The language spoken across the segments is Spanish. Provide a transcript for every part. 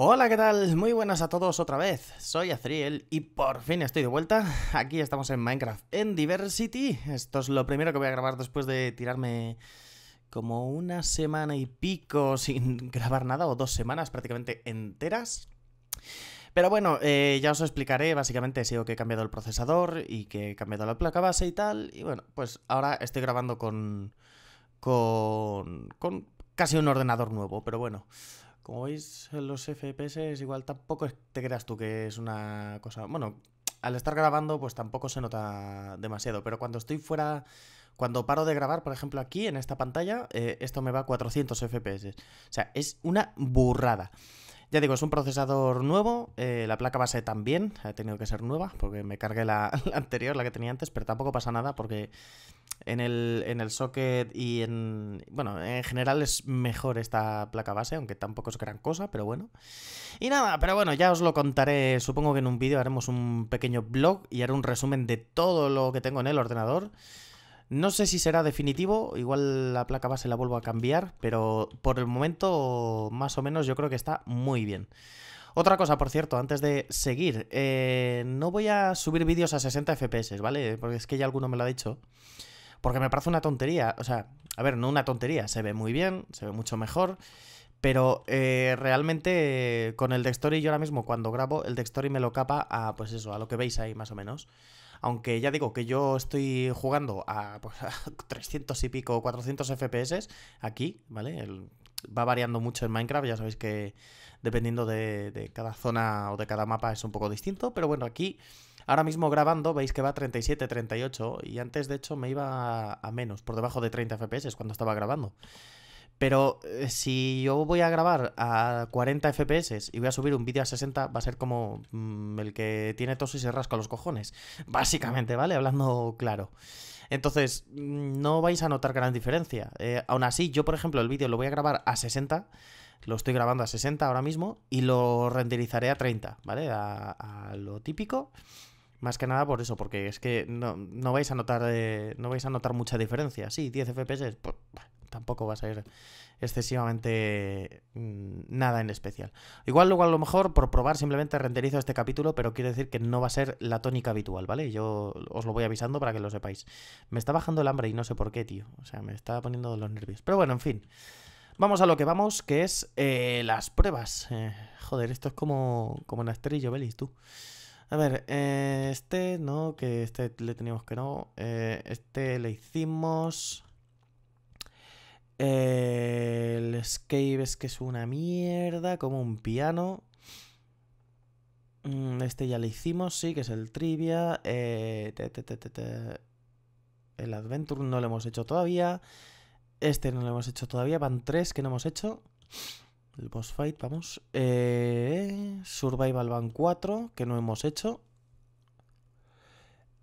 Hola, ¿qué tal? Muy buenas a todos otra vez. Soy Azriel y por fin estoy de vuelta. Aquí estamos en Minecraft en Diversity. Esto es lo primero que voy a grabar después de tirarme como una semana y pico sin grabar nada, o dos semanas prácticamente enteras. Pero bueno, eh, ya os explicaré, básicamente sigo que he cambiado el procesador y que he cambiado la placa base y tal. Y bueno, pues ahora estoy grabando con... con... con casi un ordenador nuevo, pero bueno. Como veis, en los FPS igual tampoco te creas tú que es una cosa... Bueno, al estar grabando pues tampoco se nota demasiado, pero cuando estoy fuera... Cuando paro de grabar, por ejemplo, aquí en esta pantalla, eh, esto me va a 400 FPS. O sea, es una burrada. Ya digo, es un procesador nuevo, eh, la placa base también ha tenido que ser nueva, porque me cargué la, anterior, la que tenía antes, pero tampoco pasa nada porque en el, en el, socket y en... Bueno, en general es mejor esta placa base, aunque tampoco es gran cosa, pero bueno. Y nada, pero bueno, ya os lo contaré, supongo que en un vídeo haremos un pequeño blog y haré un resumen de todo lo que tengo en el ordenador. No sé si será definitivo, igual la placa base la vuelvo a cambiar, pero por el momento más o menos yo creo que está muy bien. Otra cosa, por cierto, antes de seguir, eh, no voy a subir vídeos a 60 FPS, ¿vale? Porque es que ya alguno me lo ha dicho. Porque me parece una tontería, o sea, a ver, no una tontería, se ve muy bien, se ve mucho mejor, pero eh, realmente con el Dextory yo ahora mismo cuando grabo, el Dextory me lo capa a, pues eso, a lo que veis ahí más o menos aunque ya digo que yo estoy jugando a, 300 pues, y pico, 400 FPS aquí, ¿vale? va variando mucho en Minecraft, ya sabéis que dependiendo de, cada zona o de cada mapa es un poco distinto, pero bueno, aquí ahora mismo grabando veis que va a 37, 38 y antes de hecho me iba a menos, por debajo de 30 FPS cuando estaba grabando. Pero eh, si yo voy a grabar a 40 FPS y voy a subir un vídeo a 60, va a ser como mm, el que tiene tos y se rasca los cojones. Básicamente, ¿vale? Hablando claro. Entonces, mm, no vais a notar gran diferencia. Eh, aún así, yo, por ejemplo, el vídeo lo voy a grabar a 60. Lo estoy grabando a 60 ahora mismo y lo renderizaré a 30, ¿vale? A, lo típico. Más que nada por eso, porque es que no, vais a notar eh, no vais a notar mucha diferencia. Sí, 10 FPS, pues, tampoco va a ser excesivamente mm, nada en especial. Igual luego a lo mejor por probar simplemente renderizo este capítulo, pero quiero decir que no va a ser la tónica habitual, ¿vale? Yo os lo voy avisando para que lo sepáis. Me está bajando el hambre y no sé por qué, tío. O sea, me está poniendo los nervios. Pero bueno, en fin. Vamos a lo que vamos, que es eh, las pruebas. Eh, joder, esto es como, como en Astrillo tú. A ver, eh, este no, que este le teníamos que no. este le hicimos el escape es que es una mierda, como un piano. Mm, este ya lo hicimos, sí, que es el trivia. Eh, el adventure no lo hemos hecho todavía. Este no lo hemos hecho todavía. Van tres que no hemos hecho. El boss fight, vamos. Eh, survival van 4 que no hemos hecho.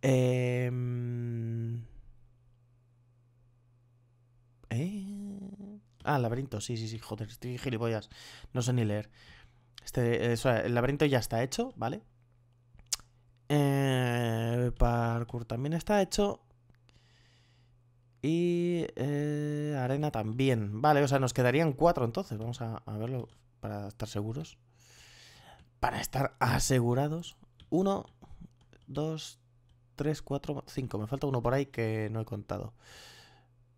Em, eh Ah, laberinto, sí, sí, sí, joder, estoy gilipollas. No sé ni leer. Este, eh, el laberinto ya está hecho, ¿vale? Eh, parkour también está hecho. Y eh, arena también. Vale, o sea, nos quedarían cuatro entonces. Vamos a, verlo para estar seguros. Para estar asegurados. Uno, dos, tres, cuatro, cinco. Me falta uno por ahí que no he contado.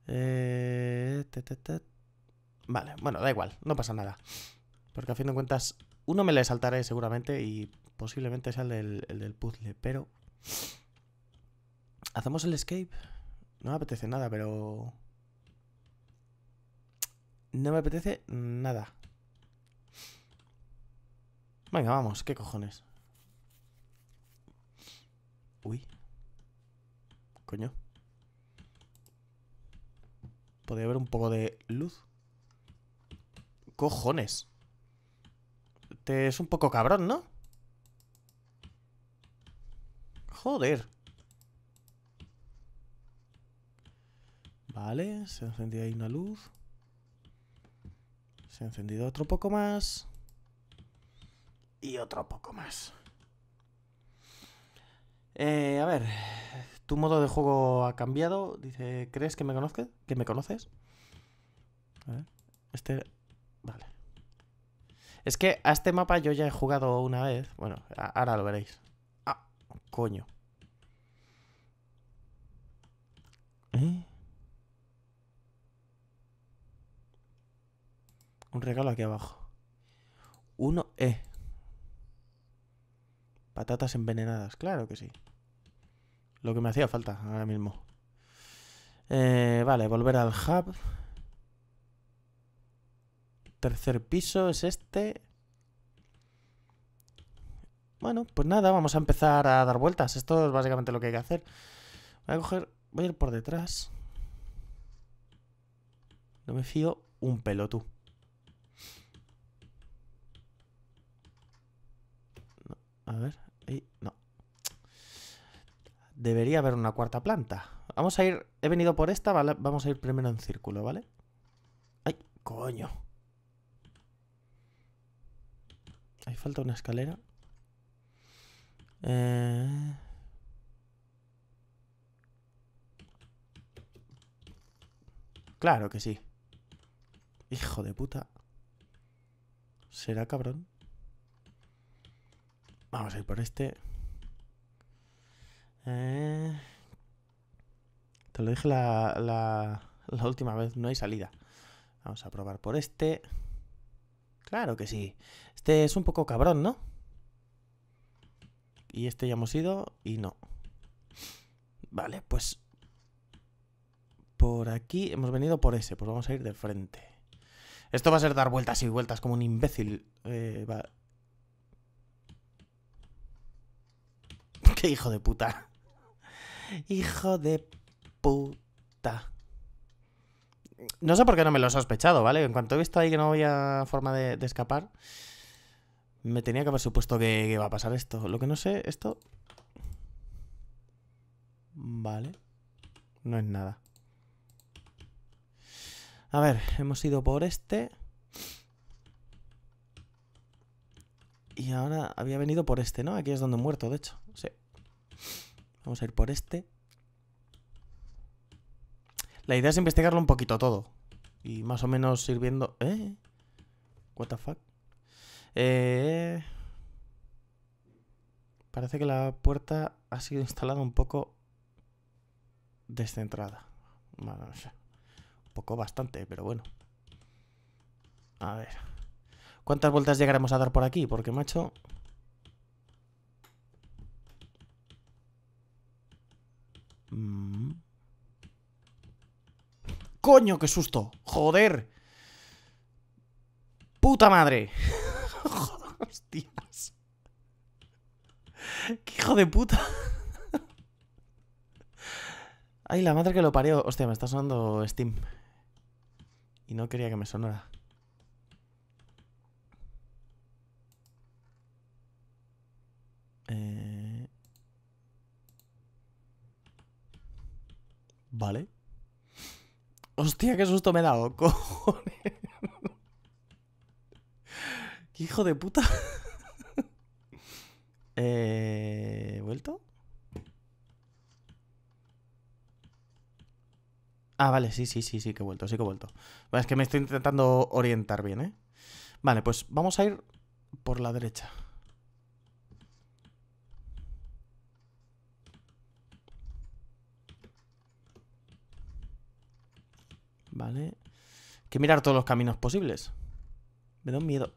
Eh, Vale, bueno, da igual, no pasa nada. Porque a fin de cuentas, uno me le saltaré seguramente y posiblemente sea el del, el del puzzle, pero... ¿Hacemos el escape? No me apetece nada, pero... No me apetece nada. Venga, vamos, qué cojones. Uy. Coño. Podría haber un poco de luz cojones? Te es un poco cabrón, ¿no? Joder. Vale, se ha encendido ahí una luz. Se ha encendido otro poco más. Y otro poco más. Eh, a ver, tu modo de juego ha cambiado. Dice, ¿crees que me conoces? ¿Que me conoces? A ver, este Vale. Es que a este mapa yo ya he jugado una vez. Bueno, ahora lo veréis. Ah, coño. ¿Eh? Un regalo aquí abajo. uno e Patatas envenenadas, claro que sí. Lo que me hacía falta ahora mismo. Eh, vale, volver al hub. Tercer piso es este. Bueno, pues nada, vamos a empezar a dar vueltas. Esto es básicamente lo que hay que hacer. Voy a coger... Voy a ir por detrás. No me fío un pelo, tú. No, a ver, ahí, no. Debería haber una cuarta planta. Vamos a ir... He venido por esta, vamos a ir primero en círculo, ¿vale? ¡Ay, coño! hay falta una escalera. Eh, claro que sí. Hijo de puta. ¿Será cabrón? Vamos a ir por este. Eh, te lo dije la, la última vez, no hay salida. Vamos a probar por este. Claro que sí. Este es un poco cabrón, ¿no? Y este ya hemos ido y no. Vale, pues... Por aquí hemos venido por ese, pues vamos a ir de frente. Esto va a ser dar vueltas y vueltas como un imbécil. Eh, va... ¡Qué hijo de puta! Hijo de puta. No sé por qué no me lo he sospechado, ¿vale? En cuanto he visto ahí que no había forma de, de escapar, me tenía que haber supuesto que, va a pasar esto. Lo que no sé, esto... Vale. No es nada. A ver, hemos ido por este. Y ahora había venido por este, ¿no? Aquí es donde he muerto, de hecho. Sí. Vamos a ir por este. La idea es investigarlo un poquito todo. Y más o menos sirviendo... ¿Eh? What the fuck? Eh, parece que la puerta ha sido instalada un poco descentrada. Un poco bastante, pero bueno. A ver. ¿Cuántas vueltas llegaremos a dar por aquí? Porque, macho... Mm. ¡Coño, qué susto! ¡Joder! ¡Puta madre! Hostias. ¡Qué hijo de puta! Ay, la madre que lo parió. Hostia, me está sonando Steam. Y no quería que me sonara. Eh. Vale. Hostia, qué susto me he dado, cojones hijo de puta? eh, ¿Vuelto? Ah, vale, sí, sí, sí, sí que he vuelto, sí que he vuelto. es que me estoy intentando orientar bien, ¿eh? Vale, pues vamos a ir por la derecha. Vale. Hay que mirar todos los caminos posibles. Me da un miedo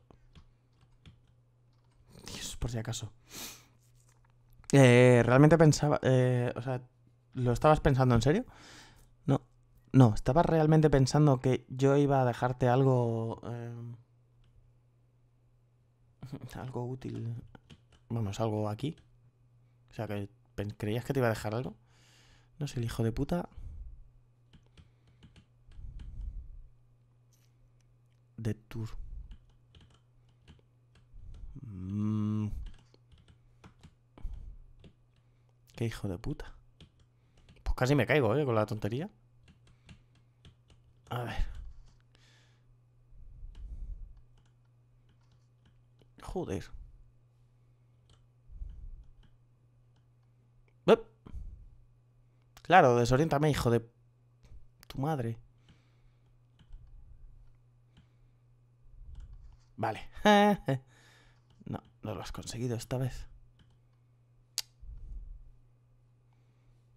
por si acaso. Eh, realmente pensaba. Eh, o sea, ¿lo estabas pensando en serio? No. No, estabas realmente pensando que yo iba a dejarte algo. Eh, algo útil. Vamos, algo aquí. O sea, que creías que te iba a dejar algo. No sé, el hijo de puta. De tour. Mm. Qué hijo de puta. Pues casi me caigo, ¿eh? Con la tontería. A ver. Joder. Claro, desorientame, hijo de... Tu madre. Vale. No lo has conseguido esta vez.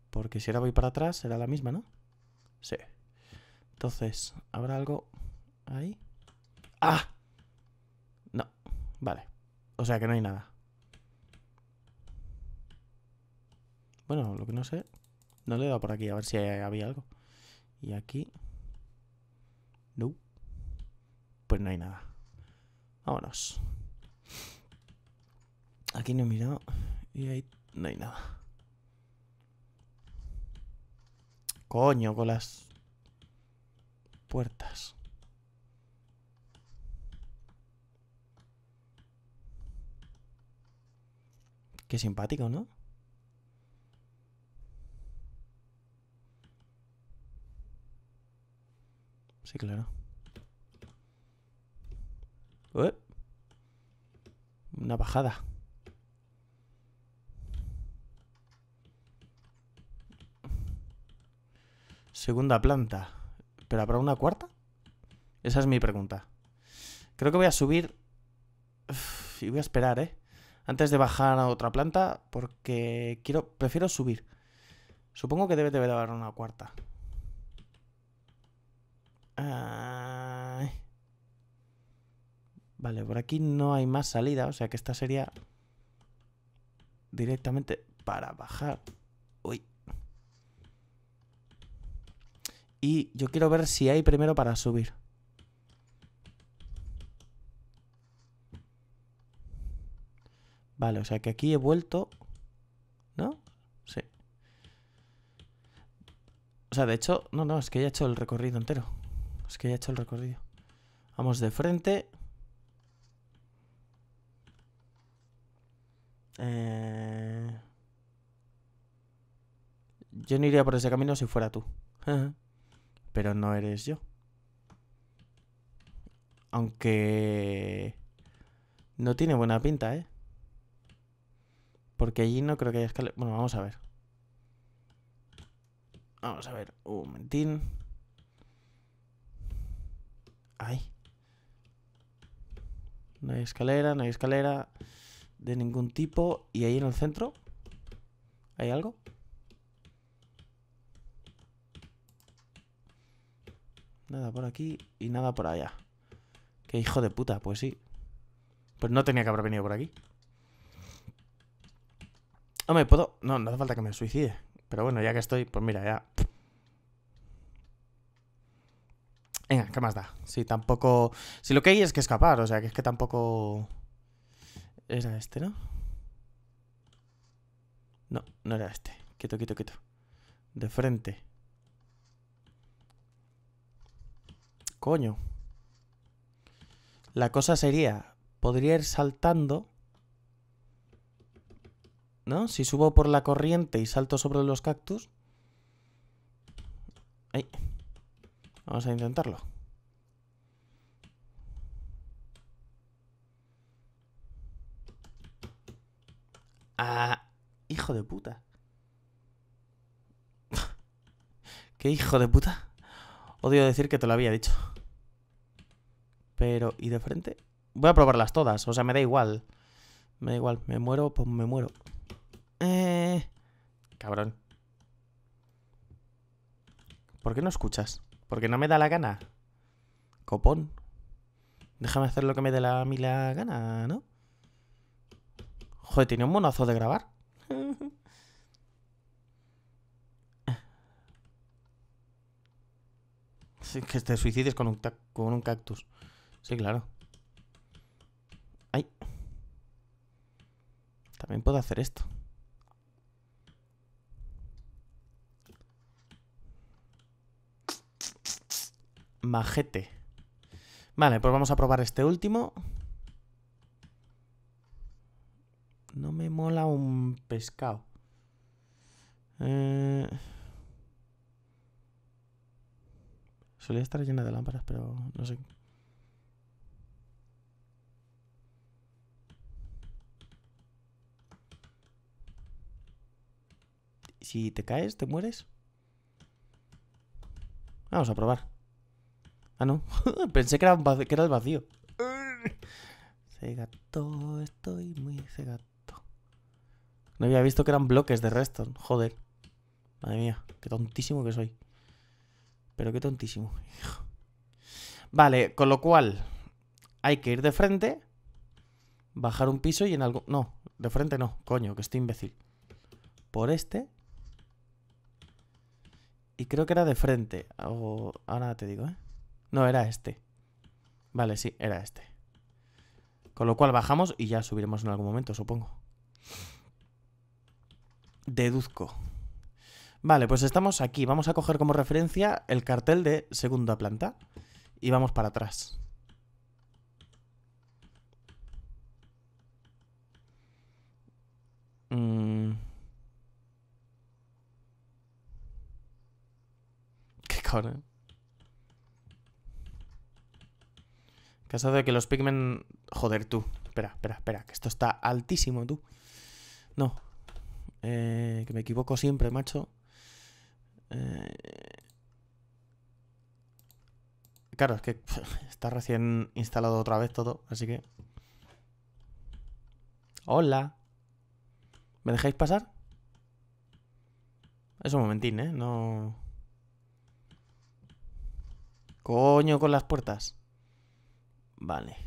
Porque si ahora voy para atrás, será la misma, ¿no? Sí. Entonces, ¿habrá algo ahí? ¡Ah! No. Vale. O sea que no hay nada. Bueno, lo que no sé... No le he dado por aquí, a ver si había algo. Y aquí... No. Pues no hay nada. Vámonos. Aquí no he mirado. Y ahí no hay nada. Coño, con las puertas. Qué simpático, ¿no? Sí, claro. Una bajada. Segunda planta. ¿Pero habrá una cuarta? Esa es mi pregunta. Creo que voy a subir... y voy a esperar, ¿eh? Antes de bajar a otra planta, porque quiero, prefiero subir. Supongo que debe, de haber una cuarta. Vale, por aquí no hay más salida, o sea que esta sería directamente para bajar. Uy. Y yo quiero ver si hay primero para subir. Vale, o sea que aquí he vuelto... ¿No? Sí. O sea, de hecho... No, no, es que ya he hecho el recorrido entero. Es que ya he hecho el recorrido. Vamos de frente. Eh, yo no iría por ese camino si fuera tú. pero no eres yo. Aunque no tiene buena pinta, ¿eh? Porque allí no creo que haya escalera Bueno, vamos a ver. Vamos a ver. Un momentín. Ay. No hay escalera, no hay escalera de ningún tipo. ¿Y ahí en el centro? ¿Hay algo? Nada por aquí y nada por allá. Qué hijo de puta, pues sí. Pues no tenía que haber venido por aquí. no me puedo... No, no hace falta que me suicide. Pero bueno, ya que estoy, pues mira, ya... Venga, ¿qué más da? Si tampoco... Si lo que hay es que escapar, o sea, que es que tampoco... Era este, ¿no? No, no era este. Quieto, quito quieto. De frente. Coño. La cosa sería, podría ir saltando... ¿No? Si subo por la corriente y salto sobre los cactus... Ahí. Vamos a intentarlo. Ah, hijo de puta. ¿Qué hijo de puta? Odio decir que te lo había dicho. Pero, ¿y de frente? Voy a probarlas todas, o sea, me da igual. Me da igual, me muero, pues me muero. Eh... Cabrón. ¿Por qué no escuchas? ¿Porque no me da la gana? Copón. Déjame hacer lo que me dé la, a mí la gana, ¿no? Joder, tiene un monazo de grabar. que te suicides con un, con un cactus. Sí, claro. Ay. También puedo hacer esto. Majete. Vale, pues vamos a probar este último. No me mola un pescado. Eh. Solía estar llena de lámparas, pero no sé Si te caes, te mueres. Vamos a probar. Ah, no. Pensé que era, que era el vacío. Cegato, estoy muy cegato. No había visto que eran bloques de redstone. Joder. Madre mía, qué tontísimo que soy. Pero qué tontísimo. Vale, con lo cual hay que ir de frente, bajar un piso y en algo... No, de frente no, coño, que estoy imbécil. Por este creo que era de frente. O... Ahora te digo, ¿eh? No, era este. Vale, sí, era este. Con lo cual bajamos y ya subiremos en algún momento, supongo. Deduzco. Vale, pues estamos aquí. Vamos a coger como referencia el cartel de segunda planta. Y vamos para atrás. Mmm... ¿eh? Caso de que los pigmen Joder, tú. Espera, espera, espera. Que esto está altísimo, tú. No. Eh, que me equivoco siempre, macho. Eh, claro, es que está recién instalado otra vez todo, así que... Hola. ¿Me dejáis pasar? Es un momentín, ¿eh? No... Coño, con las puertas. Vale.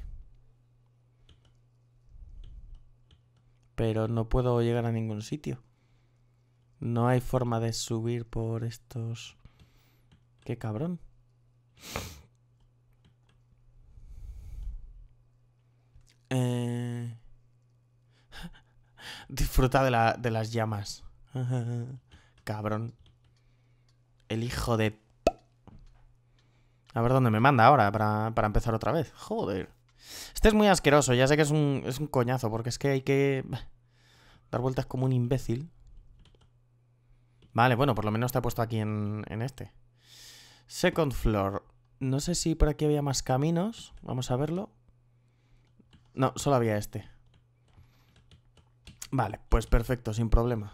Pero no puedo llegar a ningún sitio. No hay forma de subir por estos... Qué cabrón. Eh. Disfruta de, la, de las llamas. Cabrón. El hijo de a ver dónde me manda ahora para, empezar otra vez. Joder. Este es muy asqueroso, ya sé que es un, coñazo, porque es que hay que dar vueltas como un imbécil. Vale, bueno, por lo menos te ha puesto aquí en, en este. Second floor. No sé si por aquí había más caminos. Vamos a verlo. No, solo había este. Vale, pues perfecto, sin problema.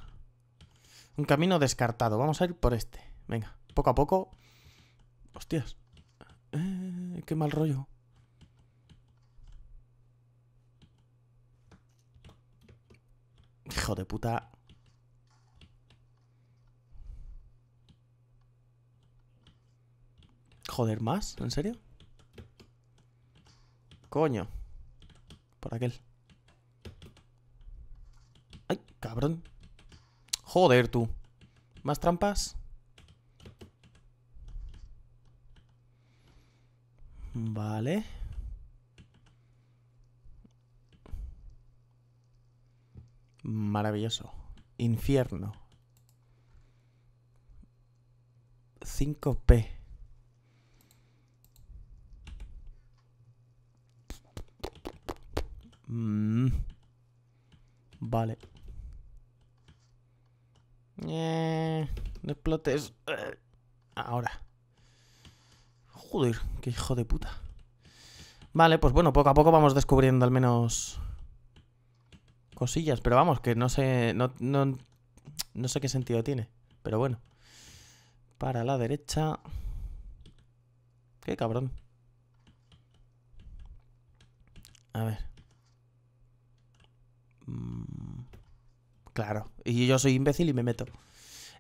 Un camino descartado. Vamos a ir por este. Venga, poco a poco. Hostias. Eh, qué mal rollo. Hijo de puta. Joder, ¿más? ¿En serio? Coño. Por aquel. Ay, cabrón. Joder, tú. ¿Más trampas? Vale. Maravilloso. Infierno. 5P. Mm. Vale. Eh, no explotes. Ahora. Joder, qué hijo de puta. Vale, pues bueno, poco a poco vamos descubriendo al menos cosillas, pero vamos, que no sé, no, sé qué sentido tiene, pero bueno. Para la derecha. Qué cabrón. A ver. Mm, claro, y yo soy imbécil y me meto.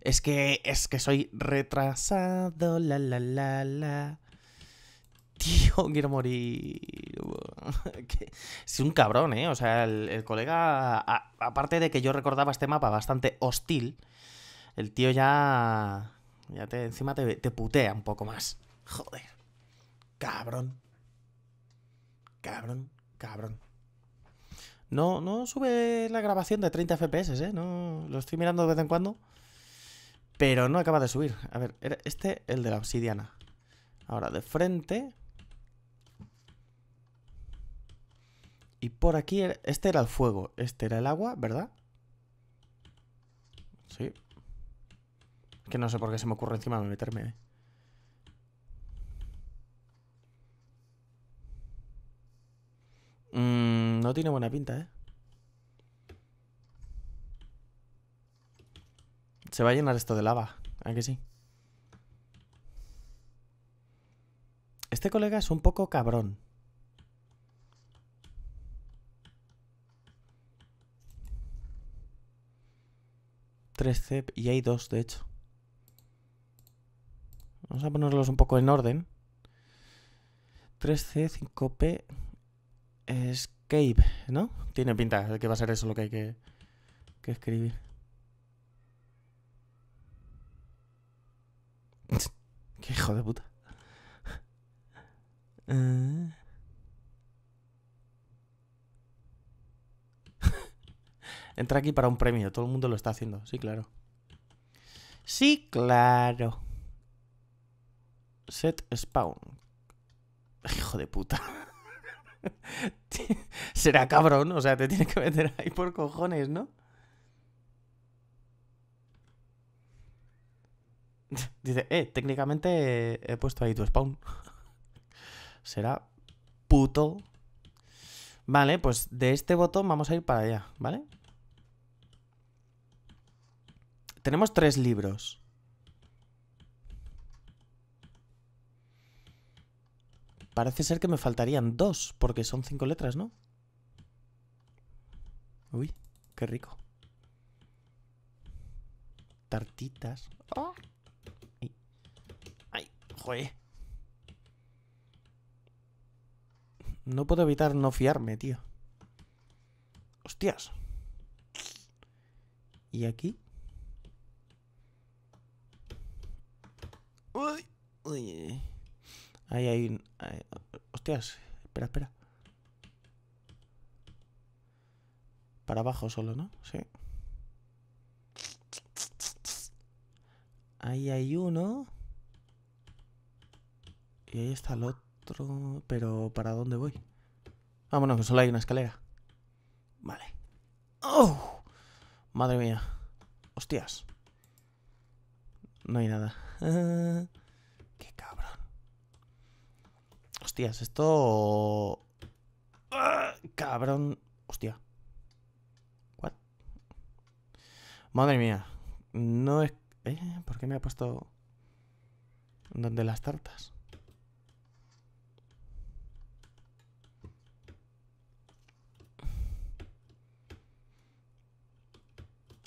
Es que, es que soy retrasado, la, la, la, la tío, quiero morir. es un cabrón, ¿eh? O sea, el, colega, aparte de que yo recordaba este mapa bastante hostil, el tío ya... Ya te, encima te, putea un poco más. Joder. Cabrón. Cabrón, cabrón. No, no sube la grabación de 30 FPS, ¿eh? lo estoy mirando de vez en cuando. Pero no acaba de subir. A ver, este el de la obsidiana. Ahora, de frente. Y por aquí, este era el fuego, este era el agua, ¿verdad? Sí. Que no sé por qué se me ocurre encima de meterme. Mm, no tiene buena pinta, ¿eh? Se va a llenar esto de lava, ¿a que sí? Este colega es un poco cabrón. 3C, y hay dos, de hecho. Vamos a ponerlos un poco en orden. 3C, 5P, Escape, ¿no? Tiene pinta de que va a ser eso lo que hay que, escribir. Qué hijo de puta. Eh. entra aquí para un premio. Todo el mundo lo está haciendo. Sí, claro. Sí, claro. Set spawn. Hijo de puta. Será cabrón, o sea, te tiene que meter ahí por cojones, ¿no? Dice, eh, técnicamente he puesto ahí tu spawn. Será puto. Vale, pues de este botón vamos a ir para allá, ¿vale? Tenemos tres libros. Parece ser que me faltarían dos, porque son cinco letras, ¿no? Uy, qué rico. Tartitas. Oh. Ay. Ay, joder. No puedo evitar no fiarme, tío. Hostias. ¿Y aquí? Uy. Ahí hay un... hostias. Espera, espera. Para abajo solo, ¿no? Sí. Ahí hay uno. Y ahí está el otro. Pero ¿para dónde voy? Ah, bueno, que solo hay una escalera. Vale. ¡Oh! Madre mía. Hostias. No hay nada. Hostias, esto... Ah, cabrón. Hostia. What? Madre mía. No es... ¿Eh? ¿Por qué me ha puesto... donde las tartas?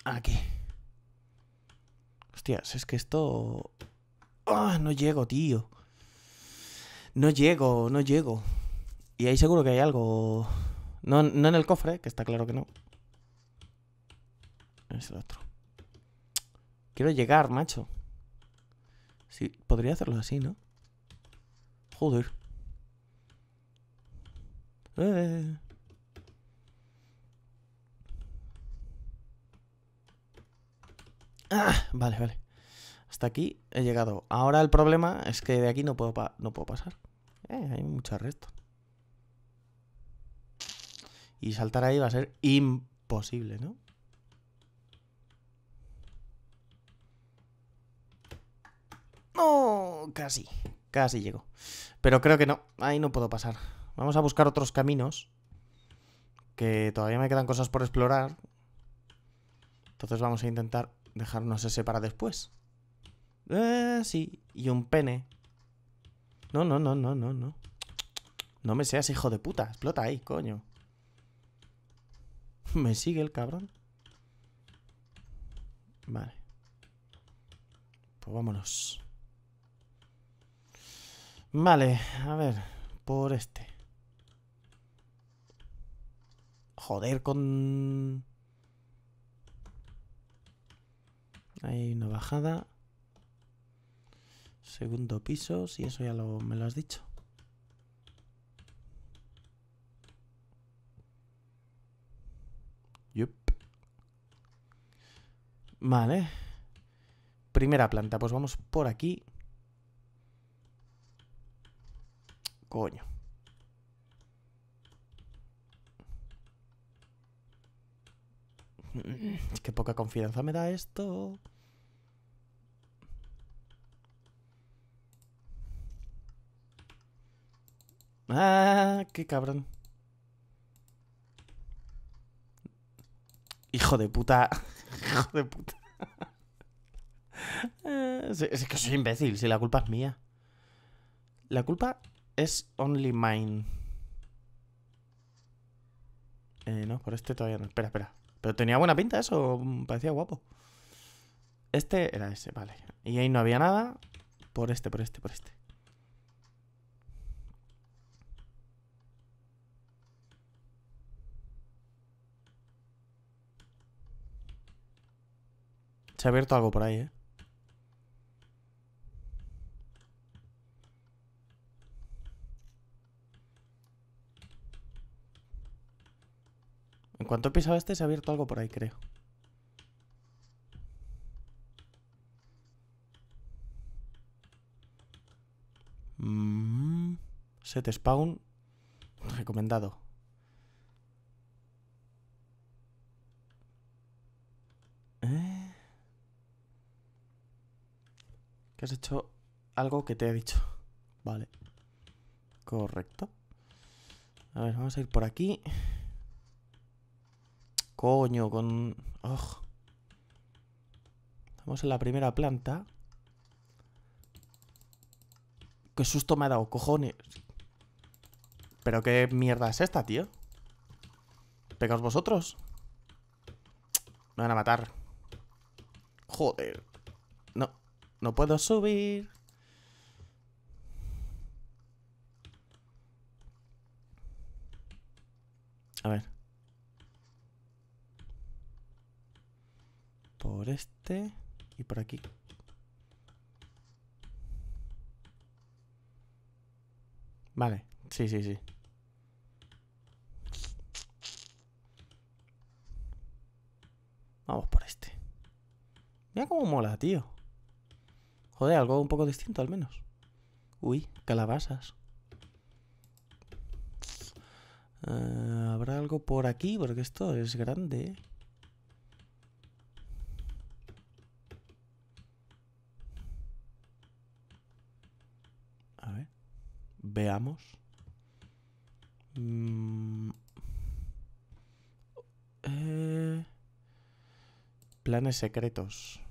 Aquí. Hostias, es que esto... ¡Ah! no llego, tío no llego, no llego. Y ahí seguro que hay algo. No, no en el cofre, que está claro que no. Es el otro. Quiero llegar, macho. Sí, podría hacerlo así, ¿no? Joder. Eh. Ah, vale, vale. Hasta aquí he llegado. Ahora el problema es que de aquí no puedo, no puedo pasar. Eh, hay mucha resto Y saltar ahí va a ser imposible, ¿no? No, casi, casi llego. Pero creo que no, ahí no puedo pasar. Vamos a buscar otros caminos. Que todavía me quedan cosas por explorar. Entonces vamos a intentar dejarnos ese para después. Eh, sí, y un pene. No, no, no, no, no, no. No me seas hijo de puta. Explota ahí, coño. ¿Me sigue el cabrón? Vale. Pues vámonos. Vale, a ver. Por este. Joder con... Hay una bajada. Segundo piso, si eso ya lo, me lo has dicho. Yup. Vale. Primera planta, pues vamos por aquí. Coño. Es que poca confianza me da esto. Ah, qué cabrón. Hijo de puta. Hijo de puta. Eh, es que soy imbécil, si la culpa es mía. La culpa es only mine. Eh, no, por este todavía no. Espera, espera. Pero tenía buena pinta eso, parecía guapo. Este era ese, vale. Y ahí no había nada. Por este, por este, por este. Se ha abierto algo por ahí, ¿eh? En cuanto he pisado este, se ha abierto algo por ahí, creo. Mm, set spawn recomendado. has hecho algo que te he dicho. Vale. Correcto. A ver, vamos a ir por aquí. Coño, con... Estamos en la primera planta. Qué susto me ha dado, cojones. Pero qué mierda es esta, tío. Pegaos vosotros. Me van a matar. Joder. No puedo subir. A ver. Por este y por aquí. Vale, sí, sí, sí. Vamos por este. Mira cómo mola, tío. Joder, algo un poco distinto al menos. Uy, calabazas. Eh, Habrá algo por aquí, porque esto es grande. ¿eh? A ver. Veamos. Mm. Eh. Planes secretos.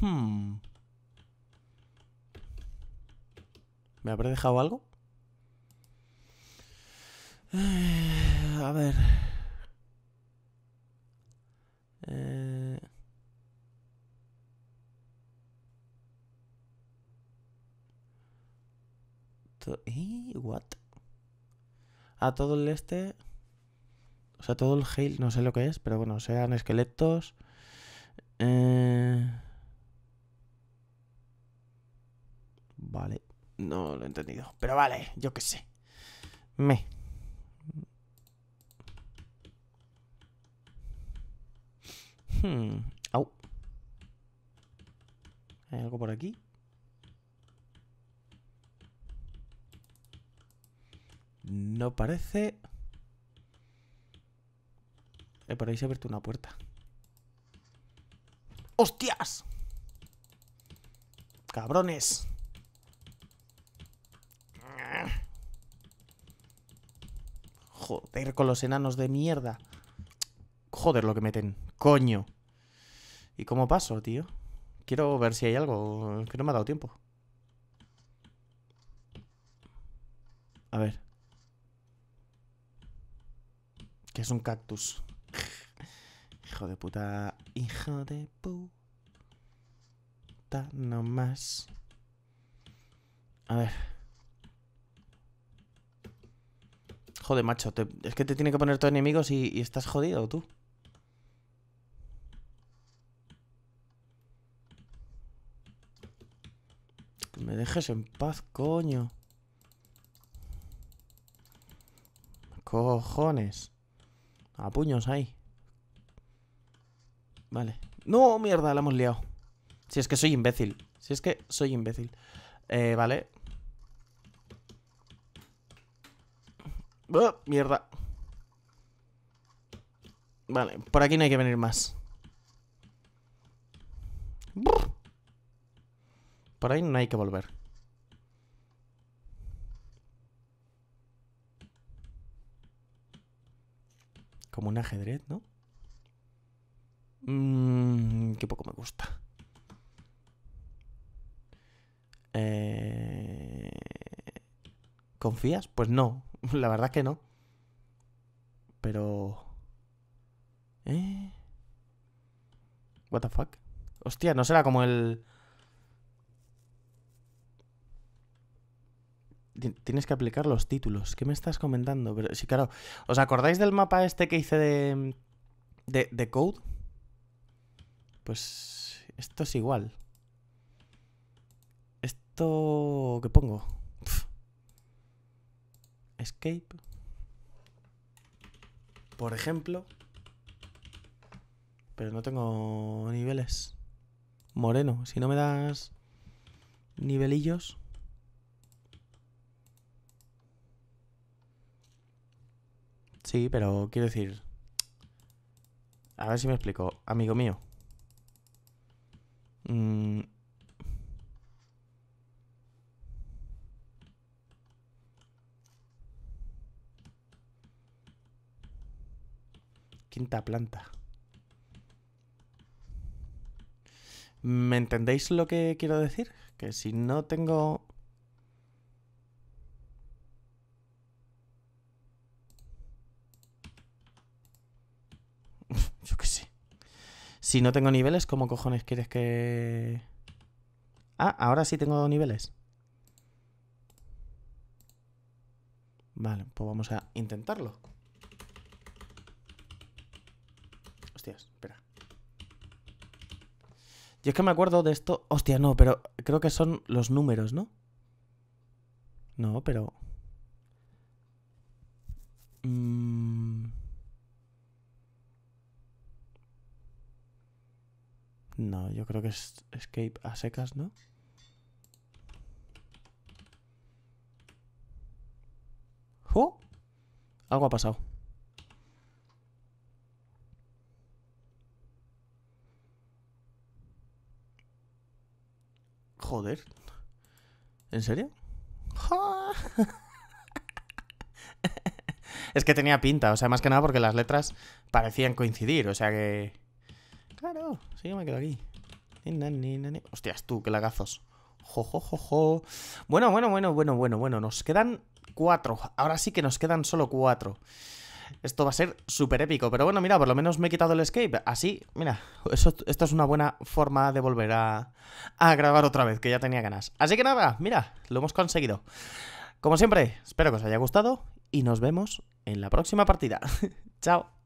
Hmm. ¿Me habré dejado algo? Eh, a ver. Eh... ¿Y ¿Eh? what? A todo el este. O sea, todo el Hail, no sé lo que es, pero bueno, sean esqueletos. Eh. Vale, no lo he entendido. Pero vale, yo qué sé. Me. Hmm. Au. ¿Hay algo por aquí? No parece... Eh, por ahí se ha abierto una puerta. ¡Hostias! ¡Cabrones! Joder, con los enanos de mierda. Joder lo que meten. Coño. ¿Y cómo paso, tío? Quiero ver si hay algo que no me ha dado tiempo. A ver. Que es un cactus. Hijo de puta. Hijo de puta. No más. A ver. de macho, es que te tiene que poner todos enemigos y, estás jodido tú. Que me dejes en paz, coño. Cojones. A puños ahí. Vale. No, mierda, la hemos liado. Si es que soy imbécil. Si es que soy imbécil. Eh, vale. mierda. Vale, por aquí no hay que venir más. Por ahí no hay que volver. Como un ajedrez, ¿no? Mmm, qué poco me gusta. Eh... ¿Confías? Pues no. La verdad que no. Pero... ¿Eh? What the fuck? Hostia, ¿no será como el... Tienes que aplicar los títulos. ¿Qué me estás comentando? Pero sí, claro. ¿Os acordáis del mapa este que hice de... de, de Code? Pues... Esto es igual. Esto... ¿Qué pongo? escape, por ejemplo. Pero no tengo niveles. Moreno, si no me das nivelillos. Sí, pero quiero decir... A ver si me explico, amigo mío. Mmm planta. ¿Me entendéis lo que quiero decir? Que si no tengo... Yo qué sé. Si no tengo niveles, ¿cómo cojones quieres que...? Ah, ahora sí tengo niveles. Vale, pues vamos a intentarlo. Hostias, espera. Yo es que me acuerdo de esto. Hostia, no, pero creo que son los números, ¿no? No, pero. Mm. No, yo creo que es escape a secas, ¿no? ¡Oh! Algo ha pasado. Joder. ¿En serio? es que tenía pinta, o sea, más que nada porque las letras parecían coincidir, o sea que... Claro, sí, yo me quedo aquí. Hostias, tú, qué lagazos. Bueno, bueno, bueno, bueno, bueno, bueno. Nos quedan cuatro. Ahora sí que nos quedan solo cuatro. Esto va a ser súper épico. Pero bueno, mira, por lo menos me he quitado el escape. Así, mira, eso, esto es una buena forma de volver a, a grabar otra vez, que ya tenía ganas. Así que nada, mira, lo hemos conseguido. Como siempre, espero que os haya gustado y nos vemos en la próxima partida. Chao.